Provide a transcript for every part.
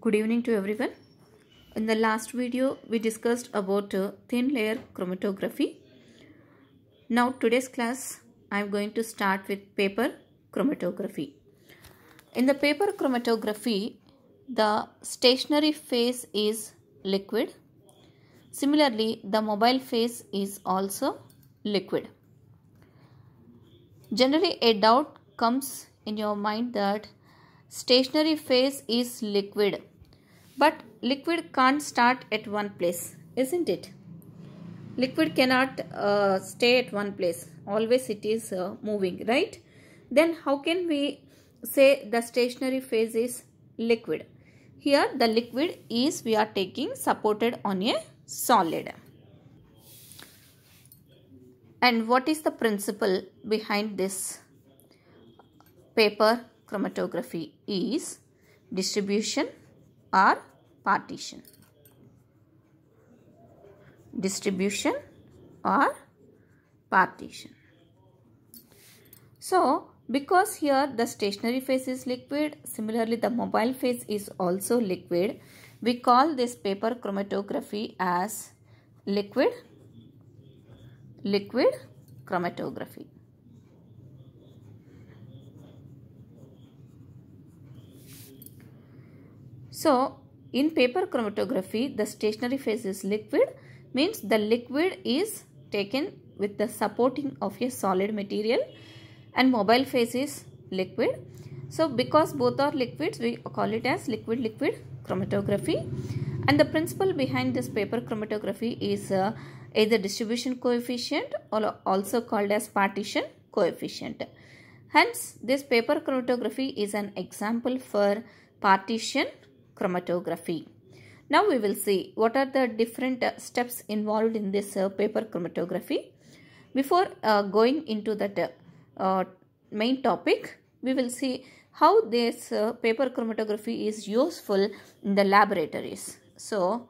good evening to everyone in the last video we discussed about uh, thin layer chromatography now today's class i'm going to start with paper chromatography in the paper chromatography the stationary phase is liquid similarly the mobile phase is also liquid generally a doubt comes in your mind that stationary phase is liquid. But liquid can't start at one place, isn't it? Liquid cannot uh, stay at one place. Always it is uh, moving, right? Then how can we say the stationary phase is liquid? Here the liquid is we are taking supported on a solid. And what is the principle behind this paper chromatography is distribution or partition. Distribution or partition. So, because here the stationary phase is liquid, similarly the mobile phase is also liquid. We call this paper chromatography as liquid, liquid chromatography. So, in paper chromatography, the stationary phase is liquid means the liquid is taken with the supporting of a solid material and mobile phase is liquid. So, because both are liquids, we call it as liquid-liquid chromatography. And the principle behind this paper chromatography is uh, either distribution coefficient or also called as partition coefficient. Hence, this paper chromatography is an example for partition chromatography. Now we will see what are the different uh, steps involved in this uh, paper chromatography. Before uh, going into that main topic, we will see how this paper chromatography is useful in the laboratories. So,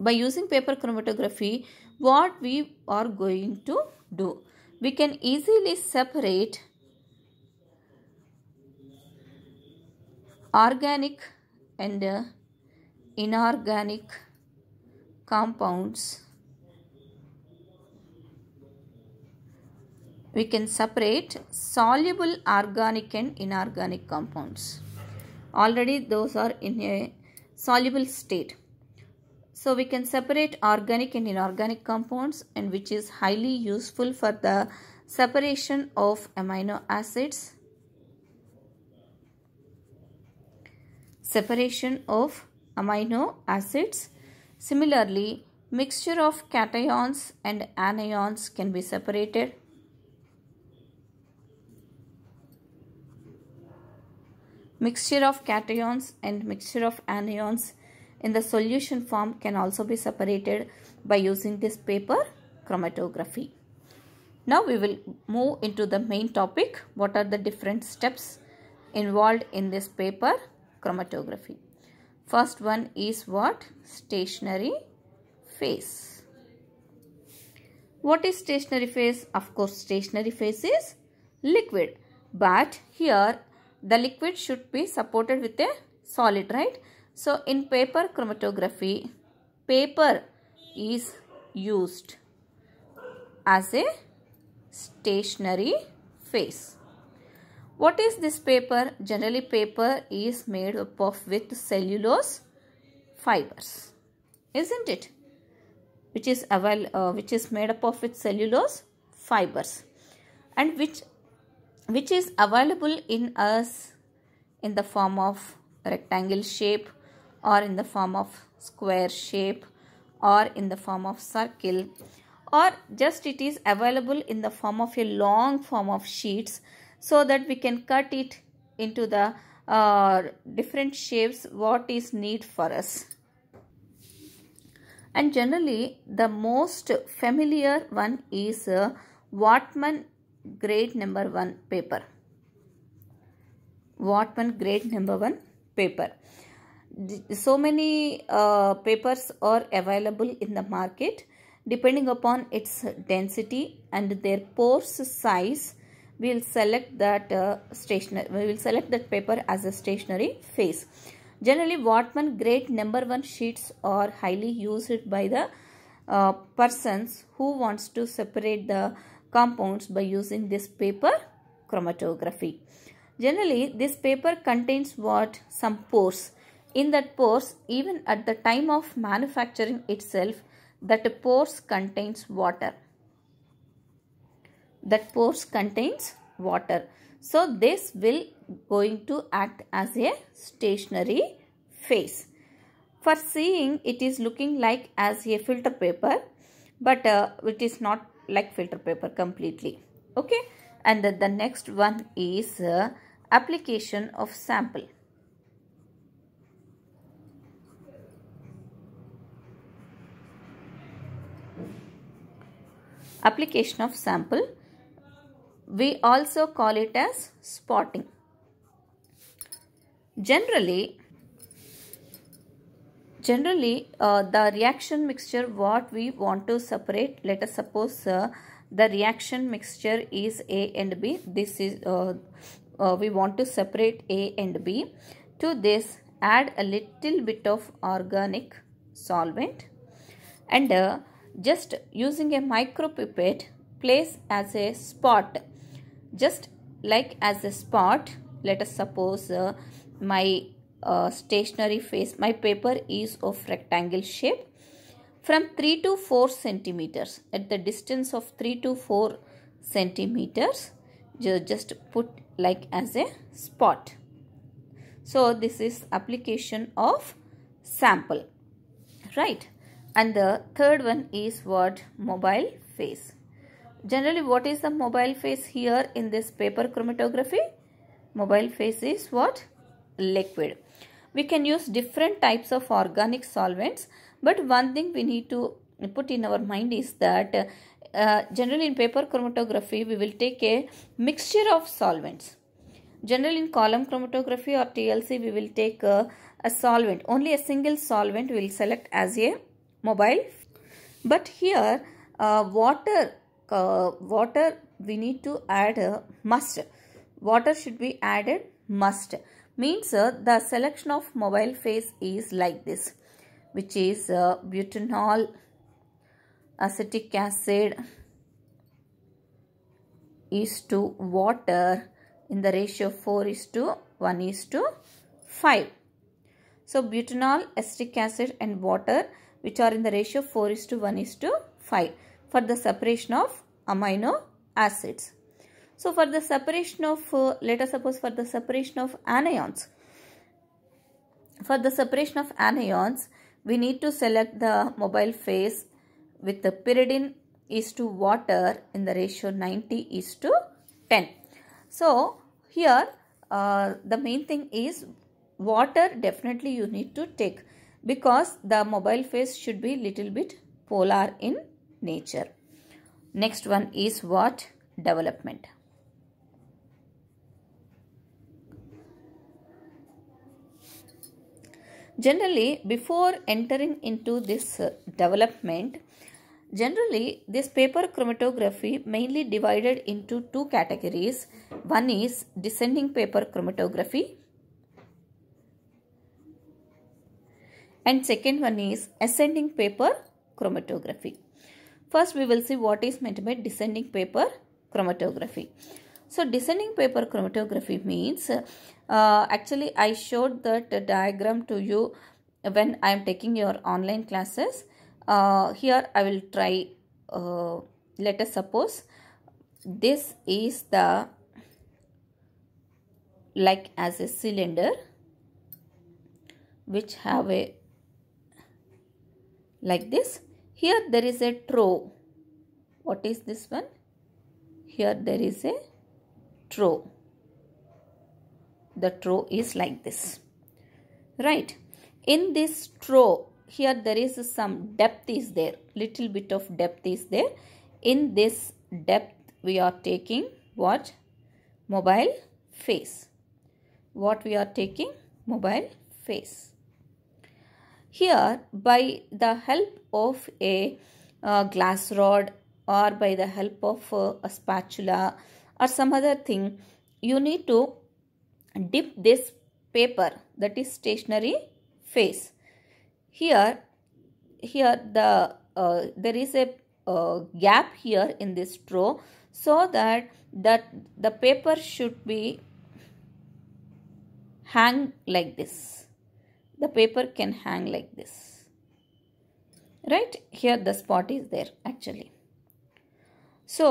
by using paper chromatography, what we are going to do? We can easily separate organic and inorganic compounds we can separate soluble organic and inorganic compounds already those are in a soluble state so we can separate organic and inorganic compounds and which is highly useful for the separation of amino acids separation of amino acids. Similarly, mixture of cations and anions can be separated. Mixture of cations and mixture of anions in the solution form can also be separated by using this paper chromatography. Now we will move into the main topic. What are the different steps involved in this paper chromatography. First one is what? Stationary phase. What is stationary phase? Of course, stationary phase is liquid. But here, the liquid should be supported with a solid, right? So, in paper chromatography, paper is used as a stationary phase. What is this paper? Generally paper is made up of with cellulose fibers. Isn't it? Which is, uh, which is made up of with cellulose fibers and which which is available in us in the form of rectangle shape or in the form of square shape or in the form of circle or just it is available in the form of a long form of sheets so that we can cut it into the uh, different shapes what is need for us and generally the most familiar one is uh, Wattman grade number 1 paper Wattman grade number 1 paper so many uh, papers are available in the market depending upon its density and their pores size we will select that uh, we will select that paper as a stationary phase. generally Wortman grade number 1 sheets are highly used by the uh, persons who wants to separate the compounds by using this paper chromatography generally this paper contains what some pores in that pores even at the time of manufacturing itself that pores contains water that pores contains water. So this will going to act as a stationary phase. For seeing it is looking like as a filter paper but uh, it is not like filter paper completely. Okay and the, the next one is uh, application of sample. application of sample we also call it as spotting. Generally, generally uh, the reaction mixture what we want to separate, let us suppose uh, the reaction mixture is A and B. This is, uh, uh we want to separate A and B. To this, add a little bit of organic solvent and uh, just using a micro pipette place as a spot just like as a spot let us suppose uh, my uh, stationary face my paper is of rectangle shape from 3 to 4 centimeters at the distance of 3 to 4 centimeters just put like as a spot so this is application of sample right and the third one is what mobile face Generally, what is the mobile phase here in this paper chromatography? Mobile phase is what? Liquid. We can use different types of organic solvents. But one thing we need to put in our mind is that uh, generally in paper chromatography, we will take a mixture of solvents. Generally in column chromatography or TLC, we will take a, a solvent. Only a single solvent we will select as a mobile. But here, uh, water uh, water we need to add a must water should be added must means uh, the selection of mobile phase is like this which is uh, butanol acetic acid is to water in the ratio 4 is to 1 is to 5 so butanol acetic acid and water which are in the ratio 4 is to 1 is to 5 for the separation of amino acids. So for the separation of, uh, let us suppose for the separation of anions. For the separation of anions, we need to select the mobile phase with the pyridine is to water in the ratio 90 is to 10. So here uh, the main thing is water definitely you need to take because the mobile phase should be little bit polar in nature. Next one is what? Development. Generally, before entering into this uh, development, generally this paper chromatography mainly divided into two categories. One is descending paper chromatography and second one is ascending paper chromatography. First, we will see what is meant by descending paper chromatography. So, descending paper chromatography means, uh, actually I showed that diagram to you when I am taking your online classes. Uh, here I will try, uh, let us suppose this is the like as a cylinder which have a like this here there is a trough. What is this one? Here there is a trough. The trough is like this. Right. In this trough, here there is some depth is there. Little bit of depth is there. In this depth, we are taking what? Mobile face. What we are taking? Mobile face. Here, by the help of a uh, glass rod or by the help of uh, a spatula or some other thing, you need to dip this paper that is stationary face. Here, here the uh, there is a uh, gap here in this straw so that that the paper should be hang like this the paper can hang like this right here the spot is there actually so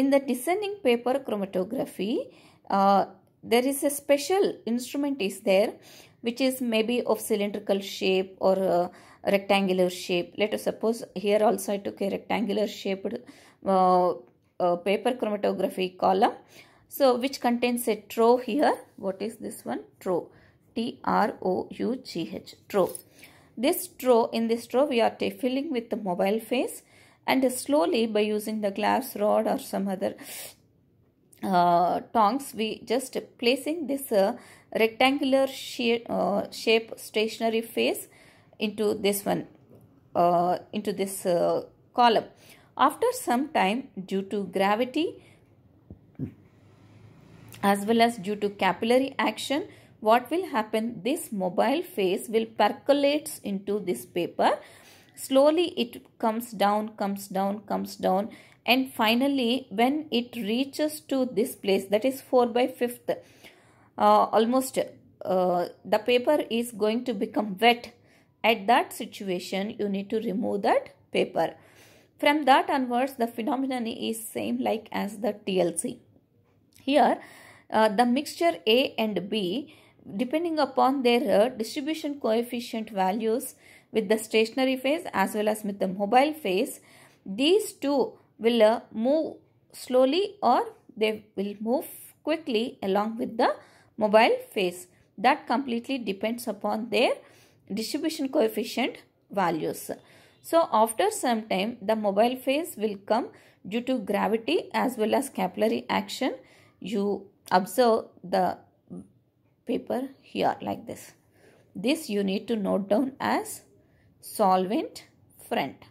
in the descending paper chromatography uh, there is a special instrument is there which is maybe of cylindrical shape or uh, rectangular shape let us suppose here also I took a rectangular shaped uh, uh, paper chromatography column so which contains a trough here what is this one trough T R O U G H, trough. This trough, in this trough, we are filling with the mobile phase and slowly by using the glass rod or some other uh, tongs, we just placing this uh, rectangular shape, uh, shape stationary face into this one, uh, into this uh, column. After some time, due to gravity as well as due to capillary action, what will happen? This mobile phase will percolates into this paper. Slowly it comes down, comes down, comes down and finally when it reaches to this place that is 4 by 5th uh, almost uh, the paper is going to become wet at that situation you need to remove that paper from that onwards the phenomenon is same like as the TLC here uh, the mixture A and B depending upon their uh, distribution coefficient values with the stationary phase as well as with the mobile phase, these two will uh, move slowly or they will move quickly along with the mobile phase. That completely depends upon their distribution coefficient values. So after some time the mobile phase will come due to gravity as well as capillary action. You observe the paper here like this. This you need to note down as solvent front.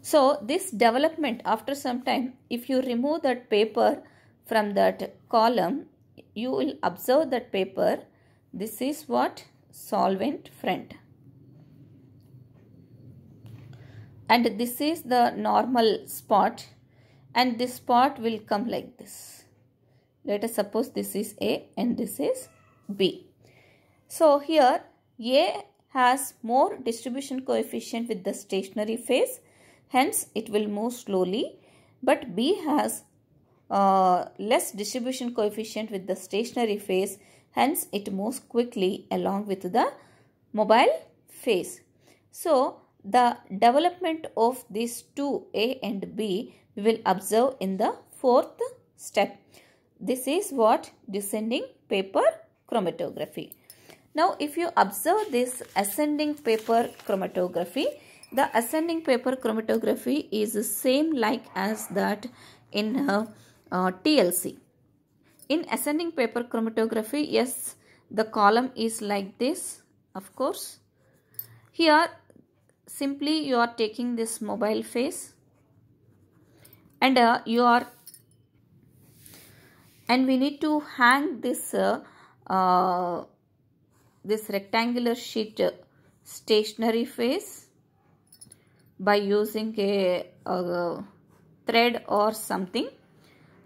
So this development after some time if you remove that paper from that column you will observe that paper this is what solvent front, and this is the normal spot and this spot will come like this let us suppose this is A and this is B. So here A has more distribution coefficient with the stationary phase. Hence it will move slowly. But B has uh, less distribution coefficient with the stationary phase. Hence it moves quickly along with the mobile phase. So the development of these two A and B we will observe in the fourth step. This is what descending paper chromatography. Now if you observe this ascending paper chromatography, the ascending paper chromatography is the same like as that in uh, uh, TLC. In ascending paper chromatography, yes, the column is like this, of course. Here, simply you are taking this mobile phase and uh, you are and we need to hang this uh, uh this rectangular sheet uh, stationary face by using a, a thread or something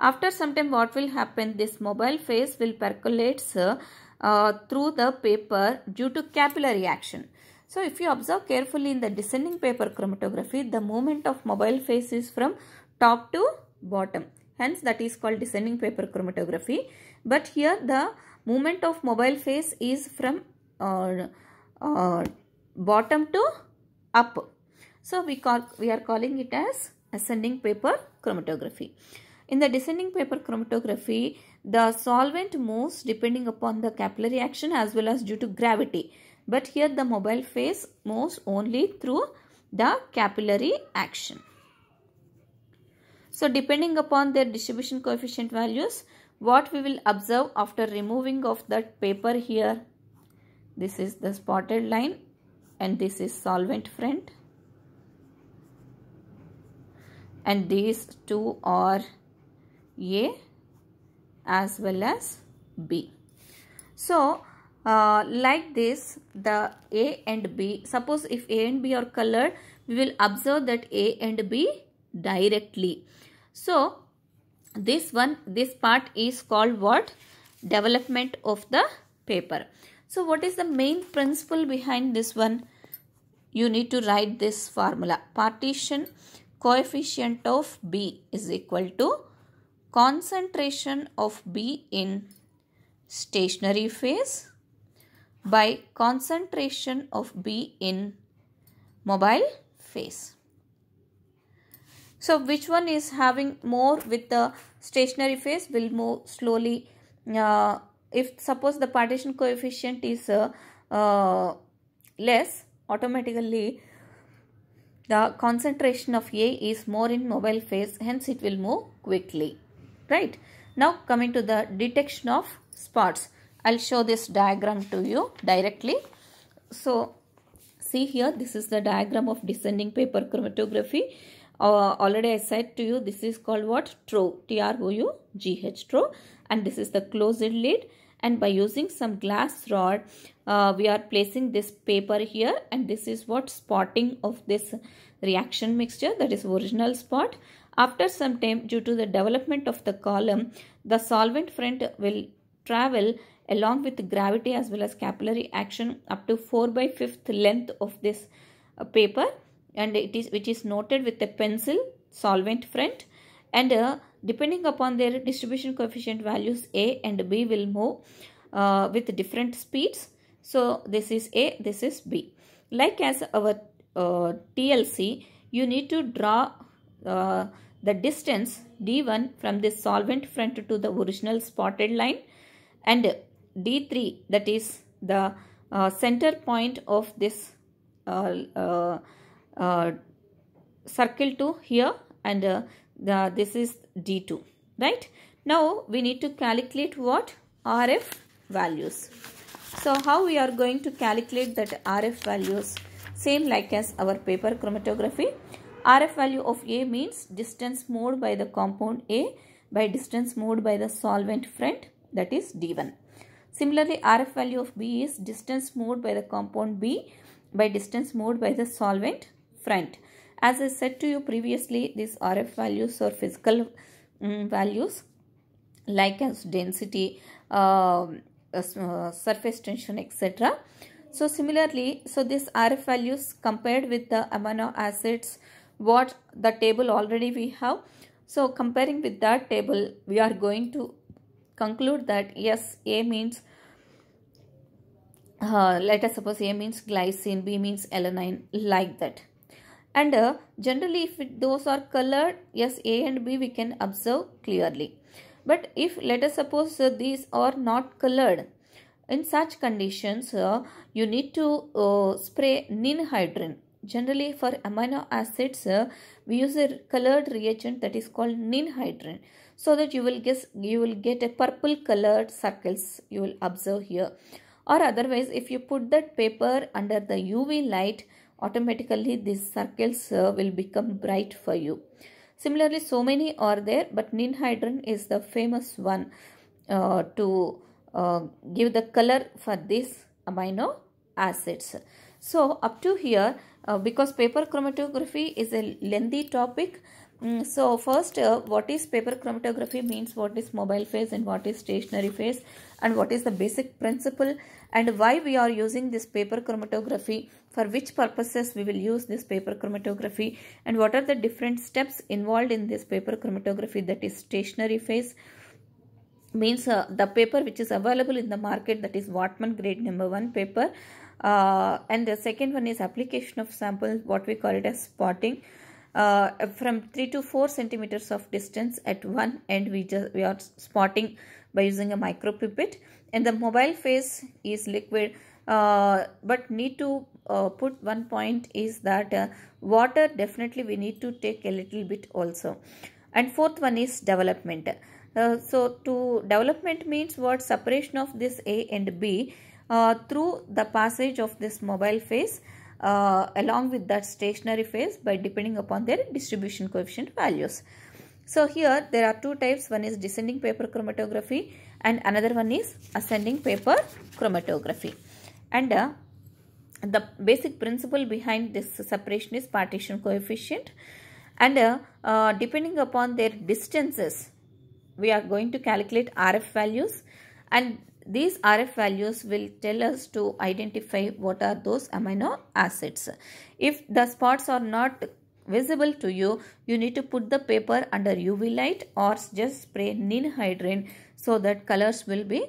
after some time what will happen this mobile phase will percolate uh, through the paper due to capillary action. So if you observe carefully in the descending paper chromatography the movement of mobile phase is from top to bottom. Hence that is called descending paper chromatography. But here the movement of mobile phase is from uh, uh, bottom to up. So we, call, we are calling it as ascending paper chromatography. In the descending paper chromatography, the solvent moves depending upon the capillary action as well as due to gravity. But here the mobile phase moves only through the capillary action. So depending upon their distribution coefficient values, what we will observe after removing of that paper here. This is the spotted line and this is solvent front. And these two are A as well as B. So, uh, like this the A and B suppose if A and B are colored we will observe that A and B directly so, this one, this part is called what? Development of the paper. So, what is the main principle behind this one? You need to write this formula. Partition coefficient of B is equal to concentration of B in stationary phase by concentration of B in mobile phase. So which one is having more with the stationary phase will move slowly. Uh, if suppose the partition coefficient is uh, uh, less, automatically the concentration of A is more in mobile phase, hence it will move quickly. Right. Now coming to the detection of spots. I'll show this diagram to you directly. So see here, this is the diagram of descending paper chromatography uh, already I said to you this is called what? Trough. T-R-O-U-G-H. Trough. And this is the closed lid. And by using some glass rod, uh, we are placing this paper here. And this is what spotting of this reaction mixture. That is original spot. After some time, due to the development of the column, the solvent front will travel along with gravity as well as capillary action up to 4 by 5th length of this uh, paper and it is which is noted with a pencil solvent front and uh, depending upon their distribution coefficient values A and B will move uh, with different speeds. So this is A, this is B. Like as our uh, TLC, you need to draw uh, the distance D1 from this solvent front to the original spotted line and D3 that is the uh, center point of this uh, uh uh, circle to here and uh, the, this is D2 right. Now we need to calculate what RF values. So how we are going to calculate that RF values same like as our paper chromatography. RF value of A means distance moved by the compound A by distance moved by the solvent front that is D1. Similarly, RF value of B is distance moved by the compound B by distance moved by the solvent front. As I said to you previously, these RF values or physical um, values like as density, uh, uh, surface tension, etc. So similarly, so these RF values compared with the amino acids, what the table already we have. So comparing with that table, we are going to conclude that yes, A means uh, let us suppose A means glycine, B means alanine, like that and uh, generally if it, those are colored yes a and b we can observe clearly but if let us suppose uh, these are not colored in such conditions uh, you need to uh, spray ninhydrin generally for amino acids uh, we use a colored reagent that is called ninhydrin so that you will guess you will get a purple colored circles you will observe here or otherwise if you put that paper under the uv light automatically these circles uh, will become bright for you. Similarly, so many are there, but ninhydrin is the famous one uh, to uh, give the color for these amino acids. So, up to here, uh, because paper chromatography is a lengthy topic, Mm, so first, uh, what is paper chromatography means, what is mobile phase and what is stationary phase and what is the basic principle and why we are using this paper chromatography, for which purposes we will use this paper chromatography and what are the different steps involved in this paper chromatography that is stationary phase means uh, the paper which is available in the market that is Wattman grade number 1 paper uh, and the second one is application of sample. what we call it as spotting uh, from 3 to 4 centimeters of distance at one end we just we are spotting by using a micro pipette and the mobile phase is liquid uh, but need to uh, put one point is that uh, water definitely we need to take a little bit also and fourth one is development uh, so to development means what separation of this a and b uh, through the passage of this mobile phase uh, along with that stationary phase by depending upon their distribution coefficient values. So here there are two types one is descending paper chromatography and another one is ascending paper chromatography and uh, the basic principle behind this separation is partition coefficient and uh, uh, depending upon their distances we are going to calculate RF values and these RF values will tell us to identify what are those amino acids. If the spots are not visible to you, you need to put the paper under UV light or just spray ninhydrin so that colors will be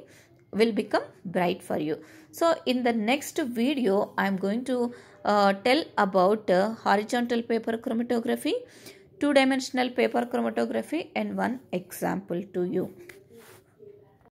will become bright for you. So in the next video, I am going to uh, tell about uh, horizontal paper chromatography, two-dimensional paper chromatography and one example to you.